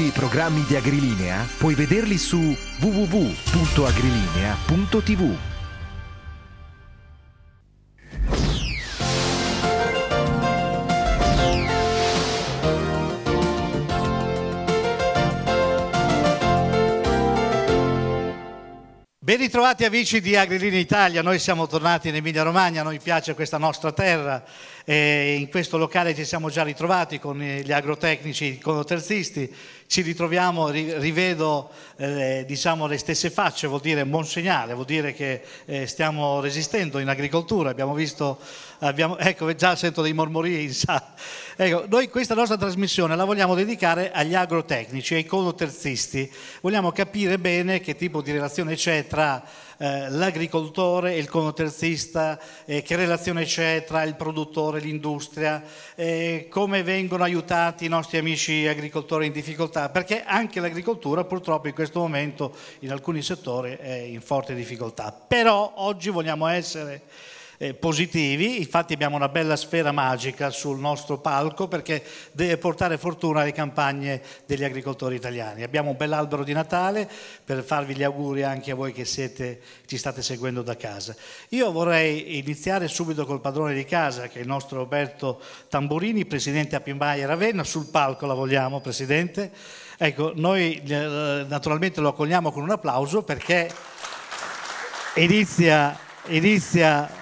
tutti i programmi di Agrilinea puoi vederli su www.agrilinea.tv. Ben ritrovati amici di Agrilinea Italia, noi siamo tornati in Emilia Romagna, noi piace questa nostra terra e eh, in questo locale ci siamo già ritrovati con gli agrotecnici, con terzisti ci ritroviamo, rivedo eh, diciamo le stesse facce, vuol dire buon segnale, vuol dire che eh, stiamo resistendo in agricoltura, abbiamo visto, abbiamo, ecco già sento dei mormorii in sala. Ecco, noi questa nostra trasmissione la vogliamo dedicare agli agrotecnici, ai conoterzisti, vogliamo capire bene che tipo di relazione c'è tra eh, l'agricoltore e il conoterzista, eh, che relazione c'è tra il produttore e l'industria, eh, come vengono aiutati i nostri amici agricoltori in difficoltà sta, perché anche l'agricoltura purtroppo in questo momento in alcuni settori è in forte difficoltà. Però oggi vogliamo essere eh, positivi, infatti abbiamo una bella sfera magica sul nostro palco perché deve portare fortuna alle campagne degli agricoltori italiani. Abbiamo un bell'albero di Natale per farvi gli auguri anche a voi che siete, ci state seguendo da casa. Io vorrei iniziare subito col padrone di casa che è il nostro Roberto Tamburini, presidente a Pimbaia Ravenna, sul palco la vogliamo Presidente. Ecco, noi eh, naturalmente lo accogliamo con un applauso perché inizia, inizia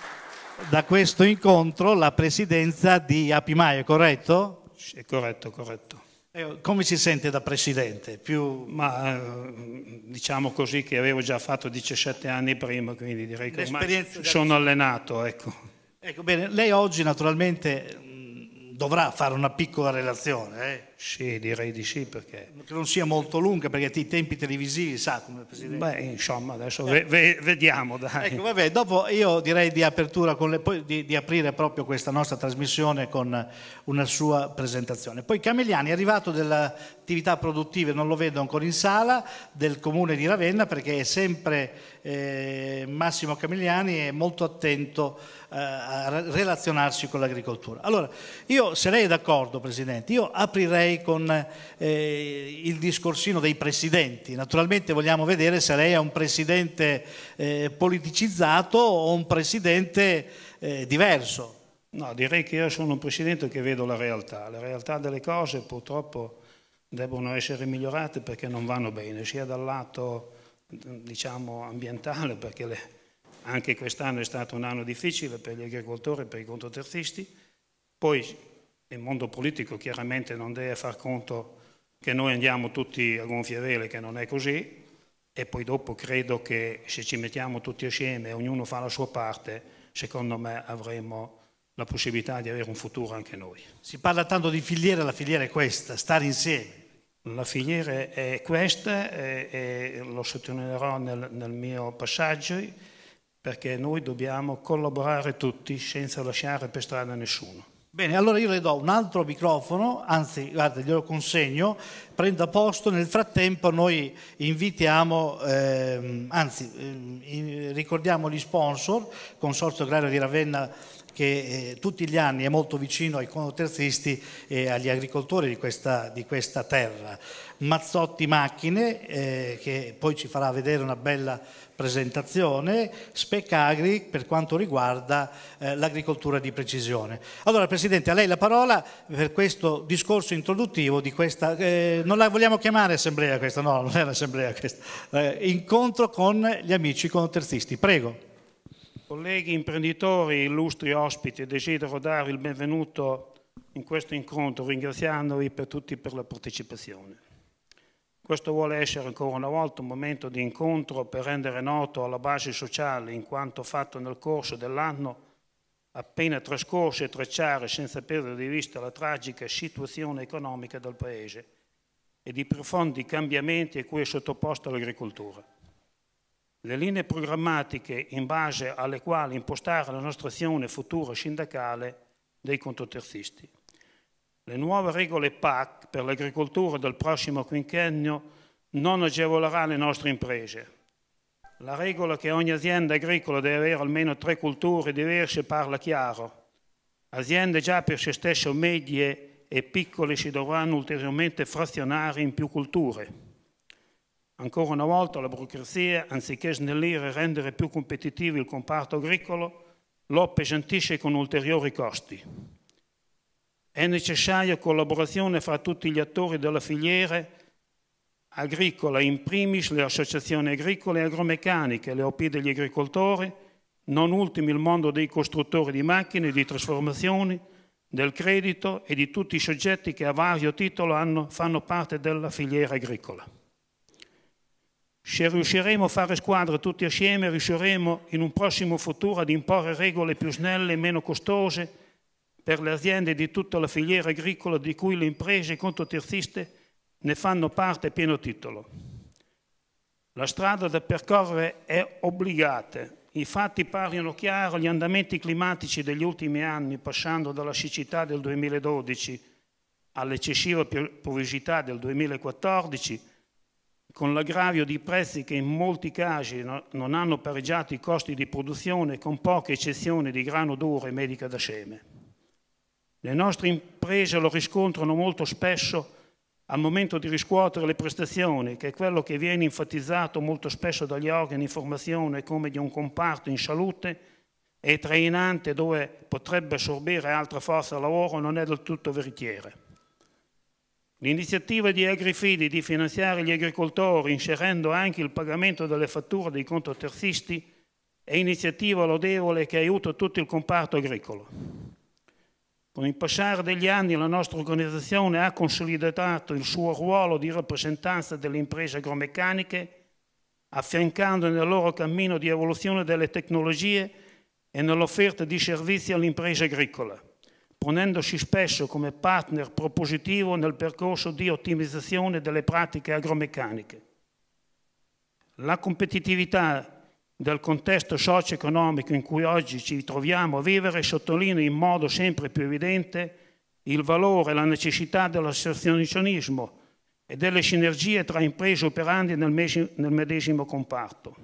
da questo incontro la presidenza di Apimaio, corretto? Sì, corretto, corretto. Eh, come si sente da presidente? Più... Ma eh, diciamo così che avevo già fatto 17 anni prima, quindi direi che ormai sono allenato. Ecco. ecco. bene, lei oggi naturalmente mm, dovrà fare una piccola relazione. Eh? Sì, direi di sì perché... Che non sia molto lunga perché i tempi televisivi, sa come Presidente? Beh, insomma, adesso eh. ve vediamo. Dai. Ecco, vabbè, dopo io direi di, le, di, di, aprire proprio questa nostra trasmissione con una sua presentazione. Poi Camigliani è arrivato dell'attività produttiva, produttive, non lo vedo ancora in sala, del comune di Ravenna perché è sempre eh, Massimo Camigliani è molto attento eh, a relazionarsi con l'agricoltura. Allora, io se lei è d'accordo Presidente, io aprirei lei con eh, il discorsino dei presidenti. Naturalmente vogliamo vedere se lei è un presidente eh, politicizzato o un presidente eh, diverso. No, direi che io sono un presidente che vedo la realtà. La realtà delle cose purtroppo devono essere migliorate perché non vanno bene, sia dal lato diciamo, ambientale, perché le, anche quest'anno è stato un anno difficile per gli agricoltori e per i controterzisti, poi il mondo politico chiaramente non deve far conto che noi andiamo tutti a gonfie vele, che non è così, e poi dopo credo che se ci mettiamo tutti assieme e ognuno fa la sua parte, secondo me avremo la possibilità di avere un futuro anche noi. Si parla tanto di filiera, la filiera è questa, stare insieme. La filiera è questa e, e lo sottolineerò nel, nel mio passaggio perché noi dobbiamo collaborare tutti senza lasciare per strada nessuno. Bene, allora io le do un altro microfono, anzi, guarda, glielo consegno, prenda posto, nel frattempo noi invitiamo, ehm, anzi, ehm, ricordiamo gli sponsor, Consorzio Agrario di Ravenna che eh, tutti gli anni è molto vicino ai conoterzisti e agli agricoltori di questa, di questa terra. Mazzotti Macchine, eh, che poi ci farà vedere una bella presentazione, Speccagri per quanto riguarda eh, l'agricoltura di precisione. Allora Presidente, a lei la parola per questo discorso introduttivo di questa, eh, non la vogliamo chiamare assemblea questa, no, non è un'assemblea questa, eh, incontro con gli amici conoterzisti. Prego. Colleghi imprenditori, illustri ospiti, desidero dare il benvenuto in questo incontro ringraziandovi per tutti per la partecipazione. Questo vuole essere ancora una volta un momento di incontro per rendere noto alla base sociale in quanto fatto nel corso dell'anno appena trascorso e tracciare senza perdere di vista la tragica situazione economica del Paese e i profondi cambiamenti a cui è sottoposta l'agricoltura. Le linee programmatiche in base alle quali impostare la nostra azione futura sindacale dei contoterzisti. Le nuove regole PAC per l'agricoltura del prossimo quinquennio non agevolerà le nostre imprese. La regola che ogni azienda agricola deve avere almeno tre culture diverse parla chiaro. Aziende già per se stesse medie e piccole si dovranno ulteriormente frazionare in più culture. Ancora una volta la burocrazia, anziché snellire e rendere più competitivo il comparto agricolo, lo appesantisce con ulteriori costi. È necessaria collaborazione fra tutti gli attori della filiera agricola, in primis le associazioni agricole e agromeccaniche, le OP degli agricoltori, non ultimi il mondo dei costruttori di macchine, di trasformazioni, del credito e di tutti i soggetti che a vario titolo hanno, fanno parte della filiera agricola. Se riusciremo a fare squadra tutti assieme, riusciremo in un prossimo futuro ad imporre regole più snelle e meno costose per le aziende di tutta la filiera agricola di cui le imprese contoterziste ne fanno parte a pieno titolo. La strada da percorrere è obbligata. I fatti parlano chiaro, gli andamenti climatici degli ultimi anni, passando dalla siccità del 2012 all'eccessiva pluviosidad del 2014, con l'aggravio di prezzi che in molti casi non hanno pareggiato i costi di produzione con poche eccezioni di grano duro e medica da seme. Le nostre imprese lo riscontrano molto spesso al momento di riscuotere le prestazioni, che è quello che viene enfatizzato molto spesso dagli organi di formazione come di un comparto in salute e trainante dove potrebbe assorbire altra forza lavoro non è del tutto veritiere. L'iniziativa di Agrifidi di finanziare gli agricoltori inserendo anche il pagamento delle fatture dei terzisti è iniziativa lodevole che aiuta tutto il comparto agricolo. Con il passare degli anni la nostra organizzazione ha consolidato il suo ruolo di rappresentanza delle imprese agromeccaniche, affiancando nel loro cammino di evoluzione delle tecnologie e nell'offerta di servizi all'impresa agricola ponendosi spesso come partner propositivo nel percorso di ottimizzazione delle pratiche agromeccaniche. La competitività del contesto socio-economico in cui oggi ci troviamo a vivere sottolinea in modo sempre più evidente il valore e la necessità dell'associazionismo e delle sinergie tra imprese operanti nel, nel medesimo comparto.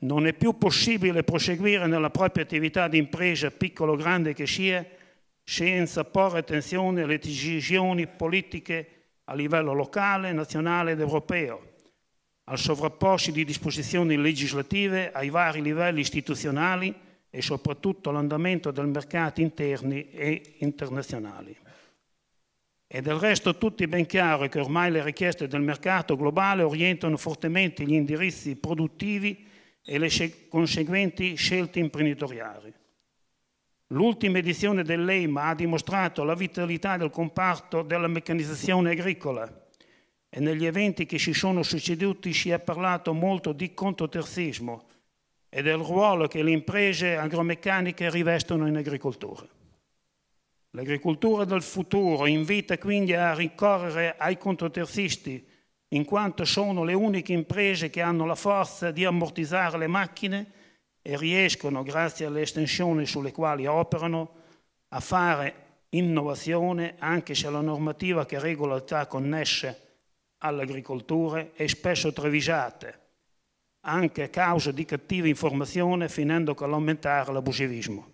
Non è più possibile proseguire nella propria attività di impresa, piccolo o grande che sia, senza porre attenzione alle decisioni politiche a livello locale, nazionale ed europeo, al sovrapporsi di disposizioni legislative ai vari livelli istituzionali e soprattutto all'andamento dei mercati interni e internazionali. È del resto tutti ben chiaro che ormai le richieste del mercato globale orientano fortemente gli indirizzi produttivi e le conseguenti scelte imprenditoriali. L'ultima edizione dell'EIMA ha dimostrato la vitalità del comparto della meccanizzazione agricola e negli eventi che ci sono succeduti si è parlato molto di contoterzismo e del ruolo che le imprese agromeccaniche rivestono in agricoltura. L'agricoltura del futuro invita quindi a ricorrere ai controterzisti in quanto sono le uniche imprese che hanno la forza di ammortizzare le macchine e riescono, grazie alle estensioni sulle quali operano, a fare innovazione anche se la normativa che regola realtà connesse all'agricoltura è spesso trevisata, anche a causa di cattiva informazione, finendo con l'aumentare l'abusivismo.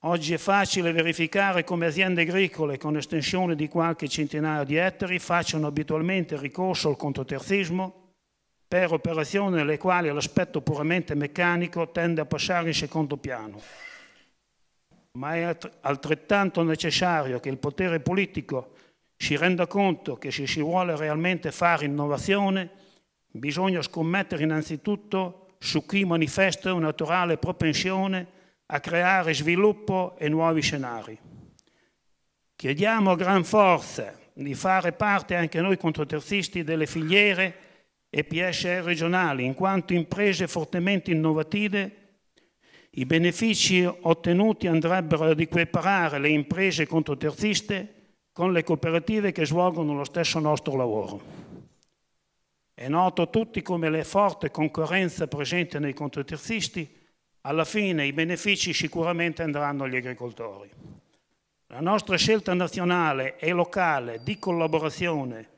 Oggi è facile verificare come aziende agricole con estensione di qualche centinaio di ettari facciano abitualmente ricorso al contoterzismo per operazioni nelle quali l'aspetto puramente meccanico tende a passare in secondo piano. Ma è altrettanto necessario che il potere politico si renda conto che se si vuole realmente fare innovazione bisogna scommettere innanzitutto su chi manifesta una naturale propensione a creare sviluppo e nuovi scenari. Chiediamo a gran forza di fare parte anche noi controterzisti delle filiere e EPS regionali, in quanto imprese fortemente innovative, i benefici ottenuti andrebbero ad equiparare le imprese contro con le cooperative che svolgono lo stesso nostro lavoro. È noto a tutti come la forte concorrenza presente nei controterzisti, alla fine i benefici sicuramente andranno agli agricoltori. La nostra scelta nazionale e locale di collaborazione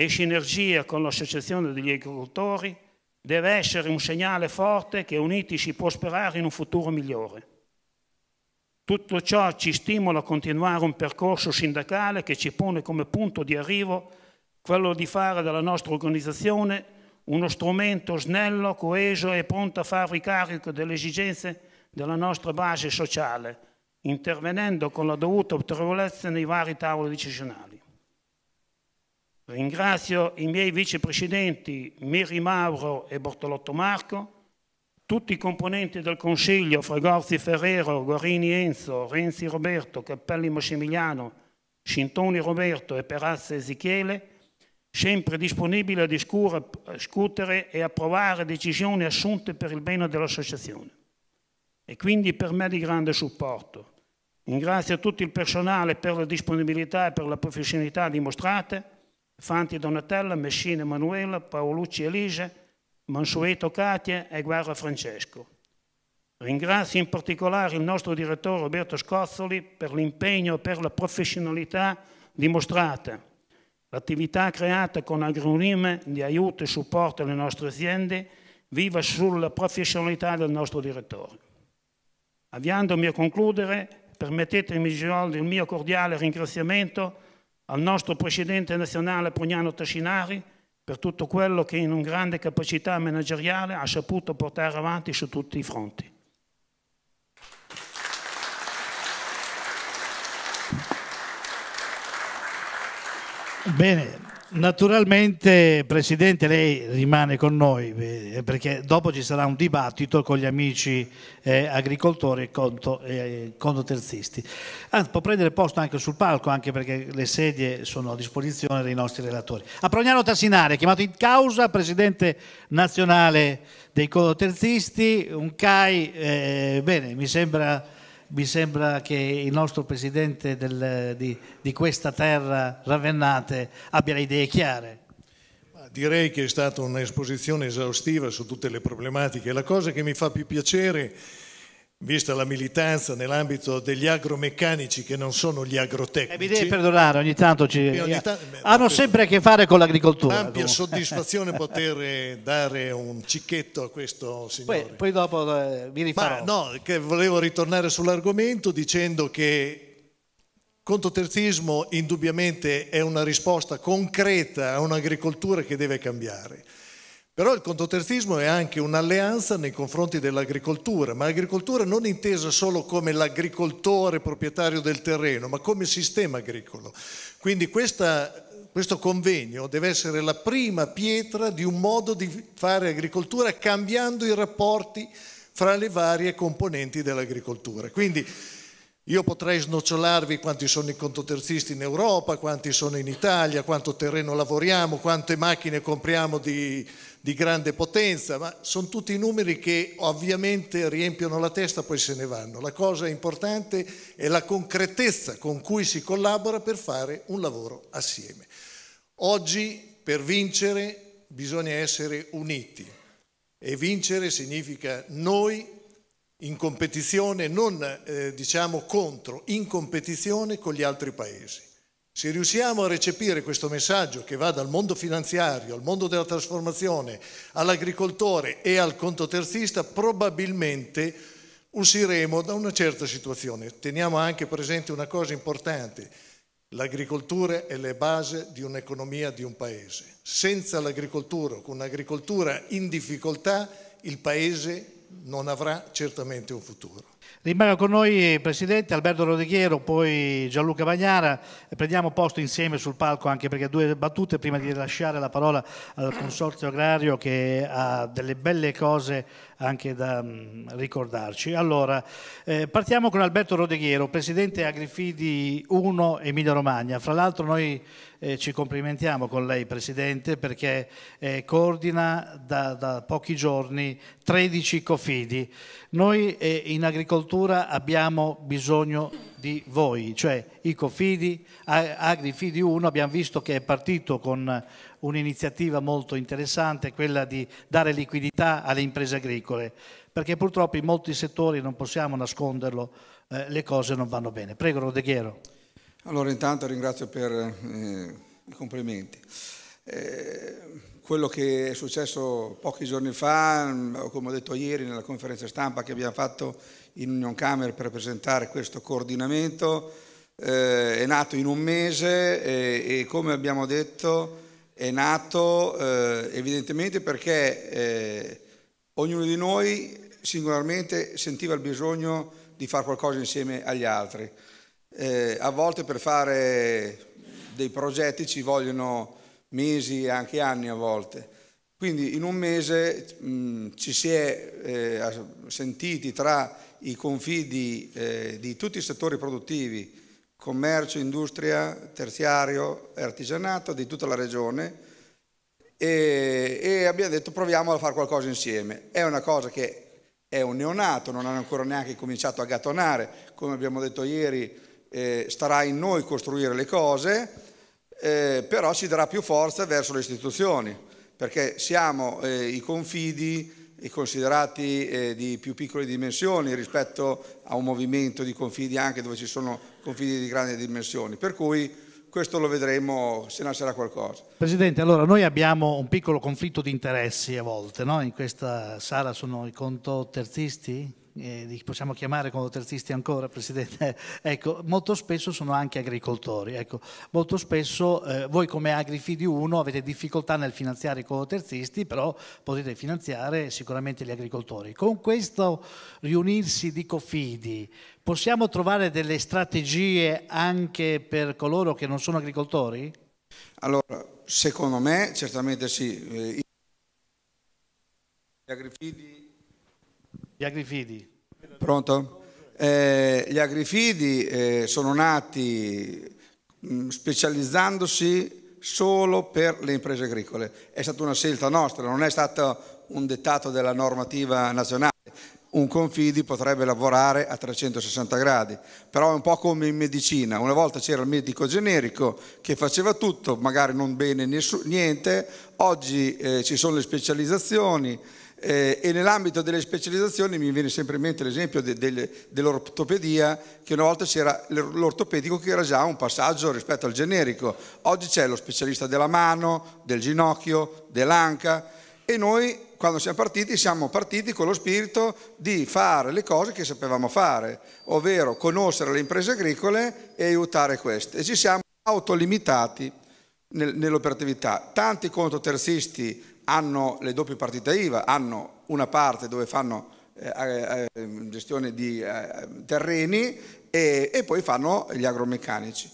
e sinergia con l'Associazione degli agricoltori deve essere un segnale forte che uniti si può sperare in un futuro migliore. Tutto ciò ci stimola a continuare un percorso sindacale che ci pone come punto di arrivo quello di fare della nostra organizzazione uno strumento snello, coeso e pronto a far carico delle esigenze della nostra base sociale, intervenendo con la dovuta autorevolezza nei vari tavoli decisionali. Ringrazio i miei vicepresidenti Miri Mauro e Bortolotto Marco, tutti i componenti del Consiglio, Fragorzi Ferrero, Guarini Enzo, Renzi Roberto, Cappelli Massimiliano, Scintoni Roberto e Perazza Ezichiele, sempre disponibili a discutere e approvare decisioni assunte per il bene dell'associazione. E quindi per me di grande supporto. Ringrazio tutto il personale per la disponibilità e per la professionalità dimostrate Fanti Donatella, Messina Emanuela, Paolucci Elise, Mansueto Catia e Guerra Francesco. Ringrazio in particolare il nostro direttore Roberto Scozzoli per l'impegno e per la professionalità dimostrata. L'attività creata con agronime di aiuto e supporto alle nostre aziende viva sulla professionalità del nostro direttore. Avviandomi a concludere, permettetemi di il mio cordiale ringraziamento a al nostro presidente nazionale Pugnano Tascinari per tutto quello che in un grande capacità manageriale ha saputo portare avanti su tutti i fronti. Bene, Naturalmente, Presidente, lei rimane con noi eh, perché dopo ci sarà un dibattito con gli amici eh, agricoltori e conto, eh, conto Anzi, ah, può prendere posto anche sul palco, anche perché le sedie sono a disposizione dei nostri relatori. A Prognano Tassinare, chiamato in causa Presidente nazionale dei condoterzisti, un CAI, eh, bene, mi sembra mi sembra che il nostro presidente del, di, di, questa terra, Ravennate, abbia le idee chiare. Direi che è stata un'esposizione esaustiva su tutte le problematiche. La cosa che mi fa più piacere vista la militanza nell'ambito degli agromeccanici che non sono gli agrotecnici. Eh, mi devi perdonare, ogni tanto ci... Ogni ta... Ah, hanno sempre a che fare con l'agricoltura. Ampia comunque. soddisfazione poter eh, dare un cicchetto a questo signore. Poi, poi dopo eh, mi rifarò. Ma no, che volevo ritornare sull'argomento dicendo che contoterzismo indubbiamente è una risposta concreta a un'agricoltura che deve cambiare. Però il contoterzismo è anche un'alleanza nei confronti dell'agricoltura, ma l'agricoltura non intesa solo come l'agricoltore proprietario del terreno, ma come sistema agricolo. Quindi questa, questo convegno deve essere la prima pietra di un modo di fare agricoltura cambiando i rapporti fra le varie componenti dell'agricoltura. Quindi io potrei snocciolarvi quanti sono i contoterzisti in Europa, quanti sono in Italia, quanto terreno lavoriamo, quante macchine compriamo di, di grande potenza, ma sono tutti numeri che ovviamente riempiono la testa e poi se ne vanno. La cosa importante è la concretezza con cui si collabora per fare un lavoro assieme. Oggi per vincere bisogna essere uniti e vincere significa noi in competizione, non eh, diciamo contro, in competizione con gli altri paesi. Se riusciamo a recepire questo messaggio che va dal mondo finanziario al mondo della trasformazione, all'agricoltore e al conto terzista, probabilmente usciremo da una certa situazione. Teniamo anche presente una cosa importante, l'agricoltura è la base di un'economia di un paese. Senza l'agricoltura, con un'agricoltura in difficoltà, il paese non avrà certamente un futuro. Rimanga con noi Presidente Alberto Rodeghiero, poi Gianluca Bagnara, prendiamo posto insieme sul palco anche perché due battute prima di lasciare la parola al Consorzio Agrario che ha delle belle cose anche da mm, ricordarci. Allora, eh, partiamo con Alberto Rodeghiero, Presidente Agrifidi 1 Emilia Romagna. Fra l'altro noi eh, ci complimentiamo con lei Presidente perché eh, coordina da, da, pochi giorni 13 cofidi. Noi eh, in agricoltura abbiamo bisogno di voi, cioè i cofidi, Agrifidi 1 abbiamo visto che è partito con un'iniziativa molto interessante, quella di dare liquidità alle imprese agricole, perché purtroppo in molti settori, non possiamo nasconderlo, eh, le cose non vanno bene. Prego Rodeghiero. Allora intanto ringrazio per eh, i complimenti. Eh, quello che è successo pochi giorni fa, mm, come ho detto ieri nella conferenza stampa che abbiamo fatto in Union Camera per presentare questo coordinamento, eh, è nato in un mese e, e come abbiamo detto è nato eh, evidentemente perché eh, ognuno di noi singolarmente sentiva il bisogno di fare qualcosa insieme agli altri. Eh, a volte per fare dei progetti ci vogliono mesi e anche anni a volte. Quindi in un mese mh, mm, ci si è eh, sentiti tra i confidi eh, di tutti i settori produttivi, commercio, industria, terziario e artigianato di tutta la regione e, e, abbiamo detto proviamo a fare qualcosa insieme. È una cosa che è un neonato, non hanno ancora neanche cominciato a gattonare, come abbiamo detto ieri eh, starà in noi costruire le cose, eh, però ci darà più forza verso le istituzioni, perché siamo eh, i confidi i considerati eh, di più piccole dimensioni rispetto a un movimento di confidi anche dove ci sono confidi di grandi dimensioni, per cui questo lo vedremo se nascerà qualcosa. Presidente, allora noi abbiamo un piccolo conflitto di interessi a volte, no? in questa sala sono i conto terzisti? eh, li possiamo chiamare condoterzisti ancora, Presidente, ecco, molto spesso sono anche agricoltori. Ecco, molto spesso eh, voi come Agrifidi 1 avete difficoltà nel finanziare i condoterzisti, però potete finanziare sicuramente gli agricoltori. Con questo riunirsi di Cofidi, possiamo trovare delle strategie anche per coloro che non sono agricoltori? Allora, secondo me certamente sì. Eh, gli agrifidi gli agrifidi. Pronto? Eh, gli agrifidi eh, sono nati mh, mm, specializzandosi solo per le imprese agricole. È stata una scelta nostra, non è stato un dettato della normativa nazionale. Un confidi potrebbe lavorare a 360 gradi, però è un po' come in medicina. Una volta c'era il medico generico che faceva tutto, magari non bene niente, oggi eh, ci sono le specializzazioni, eh, e nell'ambito delle specializzazioni mi viene sempre in mente l'esempio de, de, dell'ortopedia, che una volta c'era l'ortopedico che era già un passaggio rispetto al generico, oggi c'è lo specialista della mano, del ginocchio, dell'anca e noi quando siamo partiti siamo partiti con lo spirito di fare le cose che sapevamo fare, ovvero conoscere le imprese agricole e aiutare queste. E ci siamo autolimitati nell'operatività. Tanti contoterzisti hanno le doppie partite IVA, hanno una parte dove fanno eh, eh, eh, gestione di eh, terreni e, e poi fanno gli agromeccanici.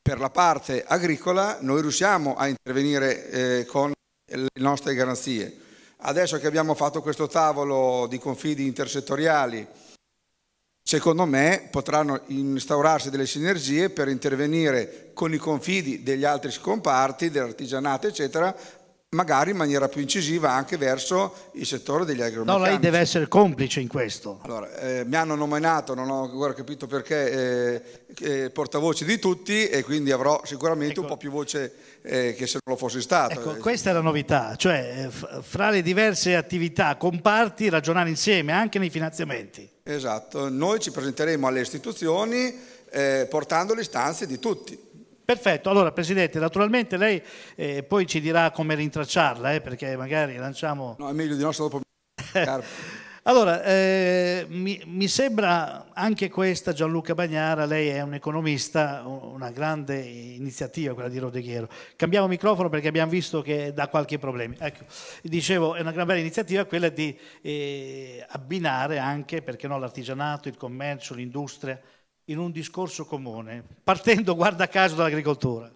Per la parte agricola noi riusciamo a intervenire eh, con le nostre garanzie. Adesso che abbiamo fatto questo tavolo di confidi intersettoriali, secondo me potranno instaurarsi delle sinergie per intervenire con i confidi degli altri scomparti, dell'artigianato eccetera, magari in maniera più incisiva anche verso il settore degli agromeccanici. No, lei deve essere complice in questo. Allora, eh, mi hanno nominato, non ho ancora capito perché, eh, eh, portavoce di tutti e quindi avrò sicuramente ecco. un po' più voce eh, che se non lo fossi stato. Ecco, eh. questa è la novità, cioè eh, fra le diverse attività, comparti, ragionare insieme anche nei finanziamenti. Esatto, noi ci presenteremo alle istituzioni portando le istanze di tutti Perfetto, allora Presidente, naturalmente lei eh, poi ci dirà come rintracciarla, eh, perché magari lanciamo... No, è meglio di nostro dopo... allora, eh, mi, mi, sembra anche questa, Gianluca Bagnara, lei è un economista, una grande iniziativa quella di Rodeghiero. Cambiamo microfono perché abbiamo visto che dà qualche problema. Ecco, dicevo, è una gran bella iniziativa quella di eh, abbinare anche, perché no, l'artigianato, il commercio, l'industria in un discorso comune, partendo guarda caso dall'agricoltura?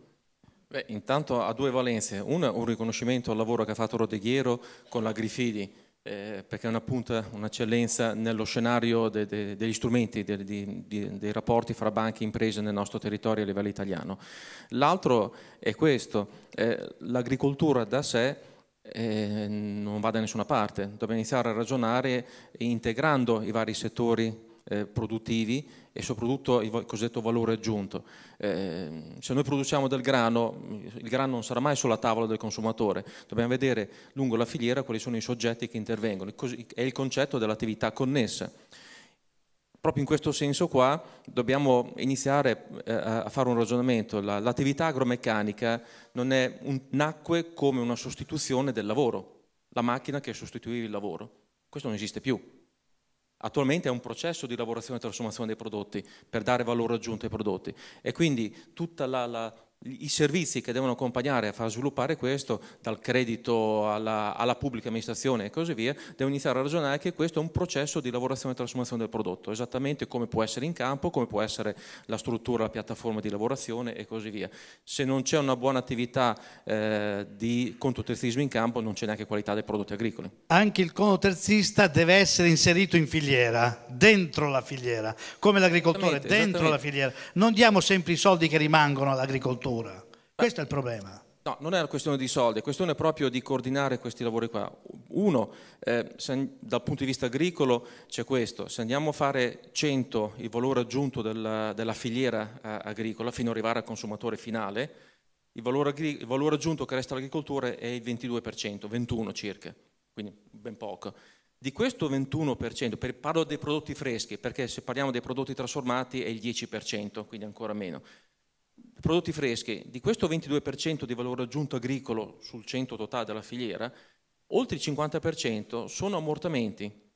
Beh, intanto ha due valenze, una un riconoscimento al lavoro che ha fatto Rodeghiero con la Grifidi, eh, perché è una punta, un'eccellenza nello scenario de, de, degli strumenti, de, dei rapporti fra banche e imprese nel nostro territorio a livello italiano. L'altro è questo, eh, l'agricoltura da sé eh, non va da nessuna parte, dobbiamo iniziare a ragionare integrando i vari settori eh, produttivi e soprattutto il cosiddetto valore aggiunto. Eh, se noi produciamo del grano, il grano non sarà mai sulla tavola del consumatore, dobbiamo vedere lungo la filiera quali sono i soggetti che intervengono, è il concetto dell'attività connessa. Proprio in questo senso qua dobbiamo iniziare eh, a fare un ragionamento. l'attività agromeccanica non è un, nacque come una sostituzione del lavoro, la macchina che sostituiva il lavoro. Questo non esiste più. Attualmente è un processo di lavorazione e trasformazione dei prodotti per dare valore aggiunto ai prodotti e quindi tutta la, la i servizi che devono accompagnare a far sviluppare questo, dal credito alla, alla, pubblica amministrazione e così via, devono iniziare a ragionare che questo è un processo di lavorazione e trasformazione del prodotto, esattamente come può essere in campo, come può essere la struttura, la piattaforma di lavorazione e così via. Se non c'è una buona attività eh, di contoterzismo in campo non c'è neanche qualità dei prodotti agricoli. Anche il contoterzista deve essere inserito in filiera, dentro la filiera, come l'agricoltore, dentro esattamente. la filiera. Non diamo sempre i soldi che rimangono all'agricoltore cultura. Questo è il problema. No, non è una questione di soldi, è questione proprio di coordinare questi lavori qua. Uno, eh, se, dal punto di vista agricolo c'è questo, se andiamo a fare 100 il valore aggiunto della, della filiera eh, agricola fino ad arrivare al consumatore finale, il valore, il valore aggiunto che resta all'agricoltura è il 22%, 21% circa, quindi ben poco. Di questo 21%, per, parlo dei prodotti freschi, perché se parliamo dei prodotti trasformati è il 10%, quindi ancora meno prodotti freschi, di questo 22% di valore aggiunto agricolo sul 100 totale della filiera, oltre il 50% sono ammortamenti,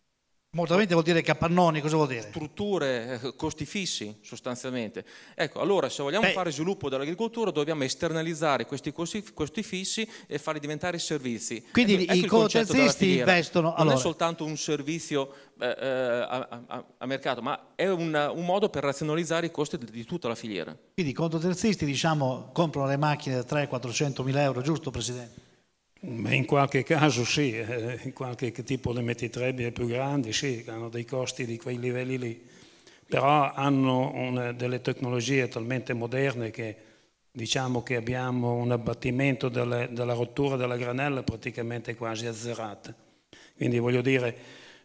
Mortalmente vuol dire capannoni, cosa vuol dire? Strutture, eh, costi fissi sostanzialmente. Ecco, allora se vogliamo Beh. fare sviluppo dell'agricoltura dobbiamo esternalizzare questi costi, costi fissi e farli diventare servizi. Quindi ecco, i ecco co-terzisti investono... Non allora. è soltanto un servizio eh, eh a, a, a, mercato, ma è un, un, modo per razionalizzare i costi di, di tutta la filiera. Quindi i contoterzisti diciamo comprano le macchine da 300-400 mila euro, giusto Presidente? in qualche caso sì, eh, in qualche tipo le mettitrebbie più grandi sì, hanno dei costi di quei livelli lì, però hanno una, delle tecnologie talmente moderne che diciamo che abbiamo un abbattimento delle, della rottura della granella praticamente quasi azzerata. Quindi voglio dire,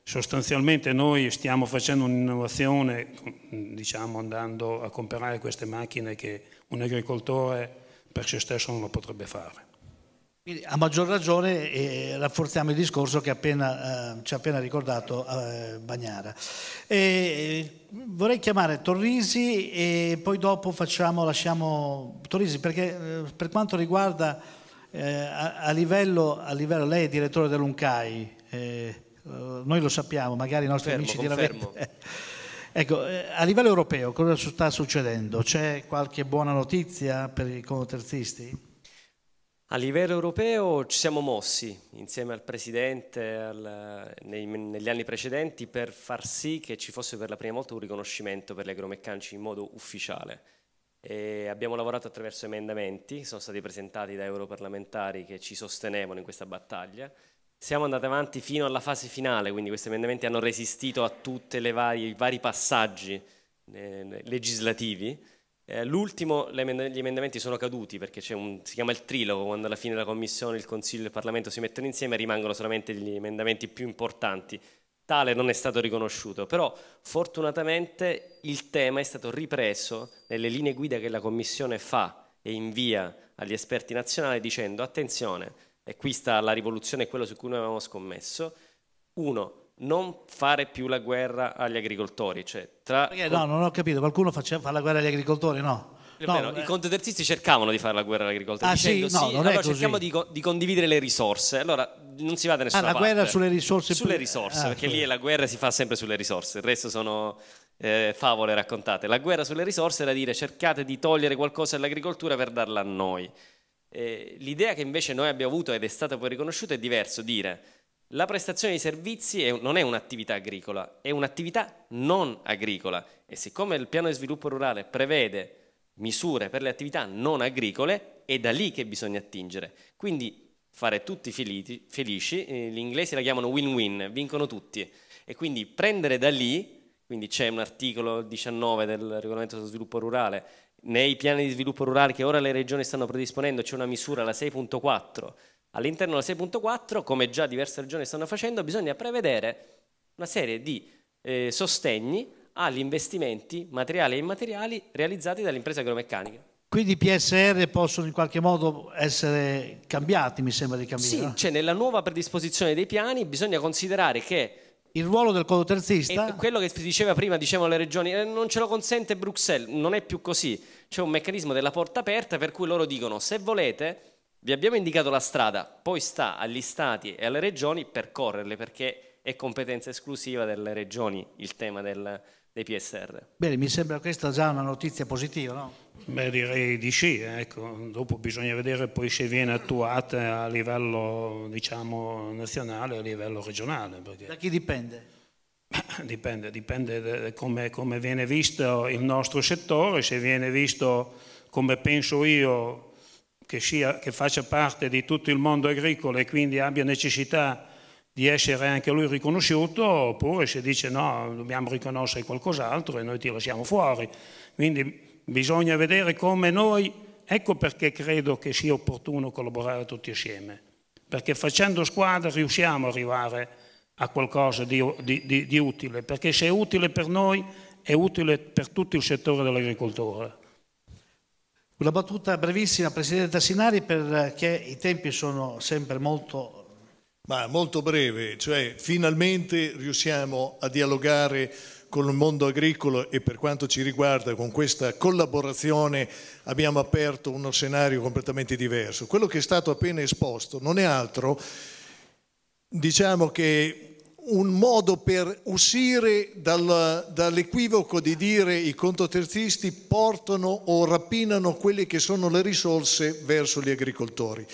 sostanzialmente noi stiamo facendo un'innovazione, diciamo andando a comprare queste macchine che un agricoltore per se stesso non lo potrebbe fare. Quindi a maggior ragione eh, rafforziamo il discorso che appena, eh, ci ha appena ricordato eh, Bagnara. E, eh, vorrei chiamare Torrisi e poi dopo facciamo, lasciamo Torrisi perché eh, per quanto riguarda eh, a, a, livello, a, livello, lei è direttore dell'UNCAI, noi lo sappiamo, magari i nostri confermo, amici di Ravenna. Ecco, a livello europeo cosa sta succedendo? C'è qualche buona notizia per i conoterzisti? A livello europeo ci siamo mossi insieme al Presidente al, nei, negli anni precedenti per far sì che ci fosse per la prima volta un riconoscimento per gli agromeccanici in modo ufficiale. E abbiamo lavorato attraverso emendamenti, sono stati presentati da europarlamentari che ci sostenevano in questa battaglia. Siamo andati avanti fino alla fase finale, quindi questi emendamenti hanno resistito a tutti i vari passaggi eh, legislativi eh, l'ultimo, gli emendamenti sono caduti perché un, si chiama il trilogo, quando alla fine la Commissione, il Consiglio e il Parlamento si mettono insieme e rimangono solamente gli emendamenti più importanti. Tale non è stato riconosciuto, però fortunatamente il tema è stato ripreso nelle linee guida che la Commissione fa e invia agli esperti nazionali dicendo attenzione, e eh, qui sta la rivoluzione e quello su cui noi avevamo scommesso, uno, non fare più la guerra agli agricoltori. Cioè, tra... Perché, no, non ho capito, qualcuno faceva, fa la guerra agli agricoltori, no? No, no, I eh. controterzisti cercavano di fare la guerra all'agricoltura, ah, dicendo sì, no, sì, allora cerchiamo di, di, condividere le risorse. Allora non si va da ah, nessuna ah, la parte. guerra sulle risorse? Sulle risorse, ah, perché sì. lì la guerra si fa sempre sulle risorse, il resto sono eh, favole raccontate. La guerra sulle risorse era dire cercate di togliere qualcosa all'agricoltura per darla a noi. Eh, l'idea che invece noi abbiamo avuto ed è stata poi riconosciuta è diverso, dire la prestazione di servizi è, non è un'attività agricola, è un'attività non agricola e siccome il piano di sviluppo rurale prevede misure per le attività non agricole, è da lì che bisogna attingere. Quindi fare tutti felici, felici eh, gli inglesi la chiamano win-win, vincono tutti e quindi prendere da lì, quindi c'è un articolo 19 del regolamento sullo sviluppo rurale, nei piani di sviluppo rurale che ora le regioni stanno predisponendo c'è una misura, la 6.4, all'interno della 6.4, come già diverse regioni stanno facendo, bisogna prevedere una serie di eh, sostegni agli investimenti materiali e immateriali realizzati dalle imprese agromeccaniche. Quindi i PSR possono in qualche modo essere cambiati, mi sembra di cambiare. Sì, cioè nella nuova predisposizione dei piani bisogna considerare che il ruolo del codo terzista. quello che si diceva prima, dicevano le regioni, eh, non ce lo consente Bruxelles, non è più così. C'è un meccanismo della porta aperta per cui loro dicono se volete vi abbiamo indicato la strada, poi sta agli stati e alle regioni percorrerle perché è competenza esclusiva delle regioni il tema del, dei PSR. Bene, mi sembra questa già una notizia positiva, no? Beh, direi di sì, eh, ecco. dopo bisogna vedere poi se viene attuata a livello diciamo, nazionale e a livello regionale. Perché... Da chi dipende? Dipende, dipende da come, come viene visto il nostro settore, se viene visto come penso io che, sia, che faccia parte di tutto il mondo agricolo e quindi abbia necessità di essere anche lui riconosciuto, oppure se dice no, dobbiamo riconoscere qualcos'altro e noi ti lasciamo fuori. Quindi bisogna vedere come noi, ecco perché credo che sia opportuno collaborare tutti assieme, perché facendo squadra riusciamo ad arrivare a qualcosa di, di, di, di utile, perché se è utile per noi è utile per tutto il settore dell'agricoltura. Una battuta brevissima, Presidente Sinari, perché eh, i tempi sono sempre molto... Ma molto breve, cioè finalmente riusciamo a dialogare con il mondo agricolo e per quanto ci riguarda con questa collaborazione abbiamo aperto uno scenario completamente diverso. Quello che è stato appena esposto non è altro, diciamo che un modo per uscire dal, dall'equivoco di dire i contoterzisti portano o rapinano quelle che sono le risorse verso gli agricoltori.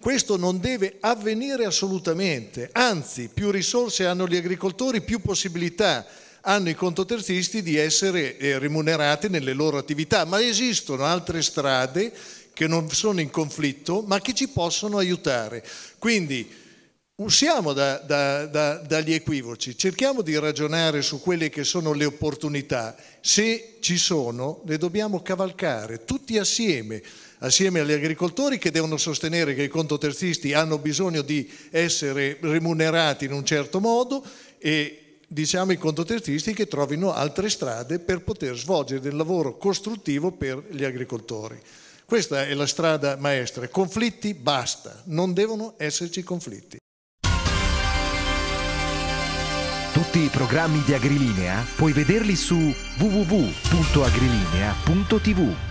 Questo non deve avvenire assolutamente, anzi più risorse hanno gli agricoltori, più possibilità hanno i contoterzisti di essere eh, remunerati nelle loro attività, ma esistono altre strade che non sono in conflitto ma che ci possono aiutare. Quindi Usiamo da, da, da, dagli equivoci, cerchiamo di ragionare su quelle che sono le opportunità. Se ci sono, le dobbiamo cavalcare tutti assieme, assieme agli agricoltori che devono sostenere che i contoterzisti hanno bisogno di essere remunerati in un certo modo e diciamo i contoterzisti che trovino altre strade per poter svolgere del lavoro costruttivo per gli agricoltori. Questa è la strada maestra. Conflitti basta, non devono esserci conflitti. Tutti i programmi di Agrilinea puoi vederli su www.agrilinea.tv.